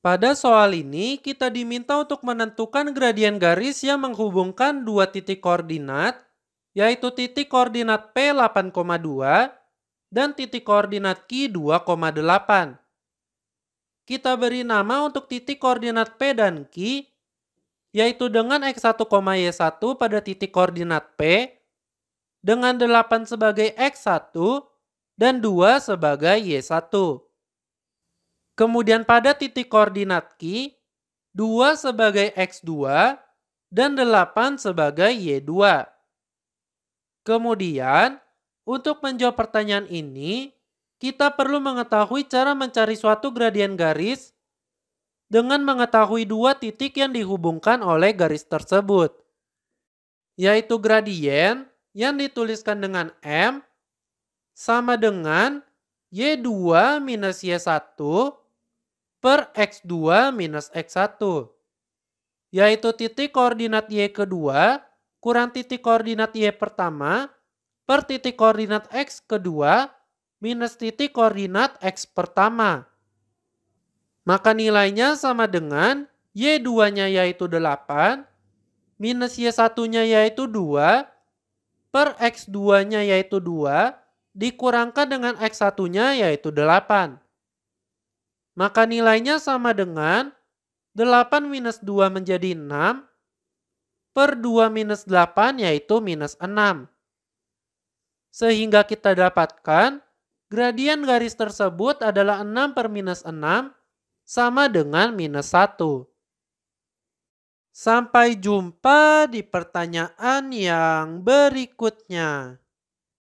Pada soal ini, kita diminta untuk menentukan gradien garis yang menghubungkan dua titik koordinat, yaitu titik koordinat P 8,2 dan titik koordinat Q 2,8. Kita beri nama untuk titik koordinat P dan Q, yaitu dengan X1, Y1 pada titik koordinat P, dengan 8 sebagai X1 dan 2 sebagai Y1. Kemudian pada titik koordinat Q, 2 sebagai X2 dan 8 sebagai Y2. Kemudian, untuk menjawab pertanyaan ini, kita perlu mengetahui cara mencari suatu gradien garis dengan mengetahui dua titik yang dihubungkan oleh garis tersebut, yaitu gradien yang dituliskan dengan M sama dengan Y2 minus Y1 per X2 minus X1, yaitu titik koordinat Y kedua kurang titik koordinat Y pertama per titik koordinat X kedua minus titik koordinat X pertama. Maka nilainya sama dengan Y2-nya yaitu 8, minus Y1-nya yaitu 2, per X2-nya yaitu 2, dikurangkan dengan X1-nya yaitu 8. Maka nilainya sama dengan 8 minus 2 menjadi 6 per 2 minus 8 yaitu minus 6. Sehingga kita dapatkan gradien garis tersebut adalah 6 per minus 6 sama dengan minus 1. Sampai jumpa di pertanyaan yang berikutnya.